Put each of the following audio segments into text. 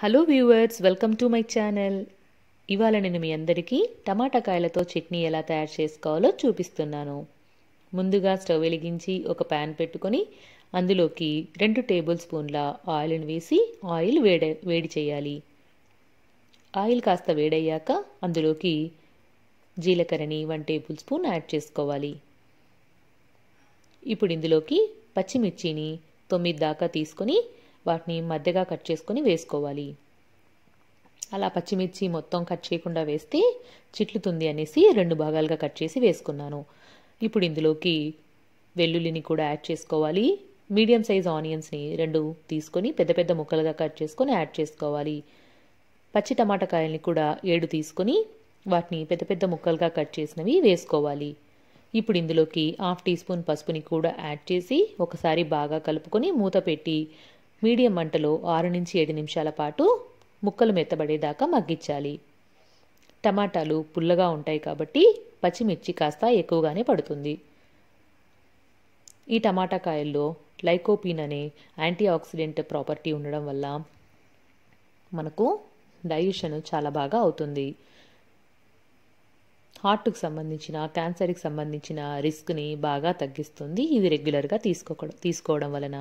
hello viewers welcome to my channel ఇవాళ నేను మీ అందరికీ టమాటా కాయలతో చట్నీ ఎలా తయారు చేసుకోవాలో చూపిస్తున్నాను ముందుగా స్టవ్ వెలిగించి ఒక ప్యాన్ పెట్టుకొని అందులోకి రెండు టేబుల్ స్పూన్ల ఆయిల్ను వేసి ఆయిల్ వేడి వేడి చేయాలి ఆయిల్ కాస్త వేడయ్యాక అందులోకి జీలకర్రని వన్ టేబుల్ స్పూన్ యాడ్ చేసుకోవాలి ఇప్పుడు ఇందులోకి పచ్చిమిర్చిని తొమ్మిది దాకా తీసుకొని వాటిని మధ్యగా కట్ చేసుకొని వేసుకోవాలి అలా పచ్చిమిర్చి మొత్తం కట్ చేయకుండా వేస్తే చిట్లుతుంది అనేసి రెండు భాగాలుగా కట్ చేసి వేసుకున్నాను ఇప్పుడు ఇందులోకి వెల్లుల్లిని కూడా యాడ్ చేసుకోవాలి మీడియం సైజ్ ఆనియన్స్ని రెండు తీసుకొని పెద్ద పెద్ద ముక్కలుగా కట్ చేసుకొని యాడ్ చేసుకోవాలి పచ్చి టమాటా కాయల్ని కూడా ఏడు తీసుకొని వాటిని పెద్ద పెద్ద ముక్కలుగా కట్ చేసినవి వేసుకోవాలి ఇప్పుడు ఇందులోకి హాఫ్ టీ స్పూన్ పసుపుని కూడా యాడ్ చేసి ఒకసారి బాగా కలుపుకొని మూత పెట్టి మీడియం మంటలో ఆరు నుంచి ఏడు నిమిషాల పాటు ముక్కలు మెత్తబడేదాకా మగ్గించాలి టమాటాలు పుల్లగా ఉంటాయి కాబట్టి పచ్చిమిర్చి కాస్త ఎక్కువగానే పడుతుంది ఈ టమాటా కాయల్లో లైకోపీన్ అనే యాంటీ ఆక్సిడెంట్ ప్రాపర్టీ ఉండడం వల్ల మనకు డైజెషన్ చాలా బాగా అవుతుంది హార్ట్కు సంబంధించిన క్యాన్సర్కి సంబంధించిన రిస్క్ని బాగా తగ్గిస్తుంది ఇది రెగ్యులర్గా తీసుకోక తీసుకోవడం వలన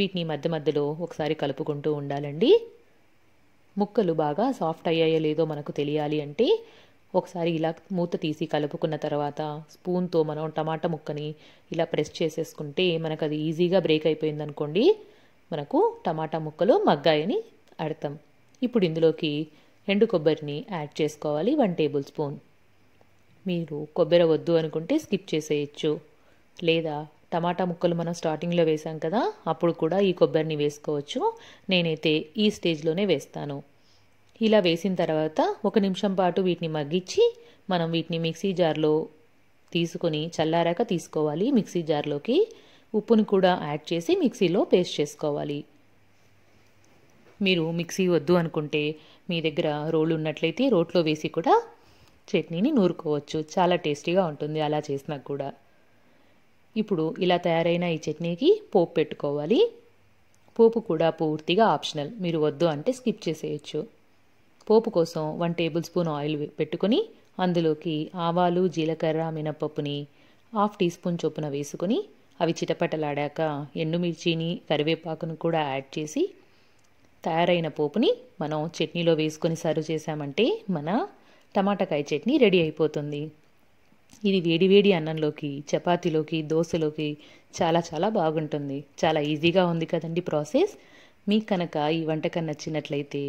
వీటిని మధ్య మధ్యలో ఒకసారి కలుపుకుంటూ ఉండాలండి ముక్కలు బాగా సాఫ్ట్ అయ్యాయో లేదో మనకు తెలియాలి అంటే ఒకసారి ఇలా మూత తీసి కలుపుకున్న తర్వాత స్పూన్తో మనం టమాటా ముక్కని ఇలా ప్రెస్ చేసేసుకుంటే మనకు అది ఈజీగా బ్రేక్ అయిపోయింది అనుకోండి మనకు టమాటా ముక్కలు మగ్గాయని అర్థం ఇప్పుడు ఇందులోకి ఎండు కొబ్బరిని యాడ్ చేసుకోవాలి వన్ టేబుల్ స్పూన్ మీరు కొబ్బరి వద్దు అనుకుంటే స్కిప్ చేసేయచ్చు లేదా టమాటా ముక్కలు మనం స్టార్టింగ్లో వేసాం కదా అప్పుడు కూడా ఈ కొబ్బరిని వేసుకోవచ్చు నేనైతే ఈ స్టేజ్లోనే వేస్తాను ఇలా వేసిన తర్వాత ఒక నిమిషం పాటు వీటిని మగ్గించి మనం వీటిని మిక్సీ జార్లో తీసుకొని చల్లారాక తీసుకోవాలి మిక్సీ జార్లోకి ఉప్పుని కూడా యాడ్ చేసి మిక్సీలో పేస్ట్ చేసుకోవాలి మీరు మిక్సీ వద్దు అనుకుంటే మీ దగ్గర రోలు ఉన్నట్లయితే రోట్లో వేసి కూడా చట్నీని నూరుకోవచ్చు చాలా టేస్టీగా ఉంటుంది అలా చేసినా కూడా ఇప్పుడు ఇలా తయారైన ఈ చట్నీకి పోపు పెట్టుకోవాలి పోపు కూడా పూర్తిగా ఆప్షనల్ మీరు వద్దు అంటే స్కిప్ చేసేయచ్చు పోపు కోసం వన్ టేబుల్ స్పూన్ ఆయిల్ పెట్టుకుని అందులోకి ఆవాలు జీలకర్ర మినపప్పుని హాఫ్ టీ స్పూన్ చొప్పున వేసుకొని అవి చిటపటలాడాక ఎండుమిర్చిని కరివేపాకును కూడా యాడ్ చేసి తయారైన పోపుని మనం చట్నీలో వేసుకొని సర్వ్ చేసామంటే మన టమాటాకాయ చట్నీ రెడీ అయిపోతుంది ఇది వేడివేడి అన్నంలోకి చపాతీలోకి దోశలోకి చాలా చాలా బాగుంటుంది చాలా ఈజీగా ఉంది కదండి ప్రాసెస్ మీకు కనుక ఈ వంటకం నచ్చినట్లయితే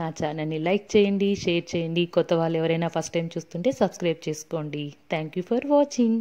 నా ఛానల్ని లైక్ చేయండి షేర్ చేయండి కొత్త వాళ్ళు ఎవరైనా ఫస్ట్ టైం చూస్తుంటే సబ్స్క్రైబ్ చేసుకోండి థ్యాంక్ యూ ఫర్ వాచింగ్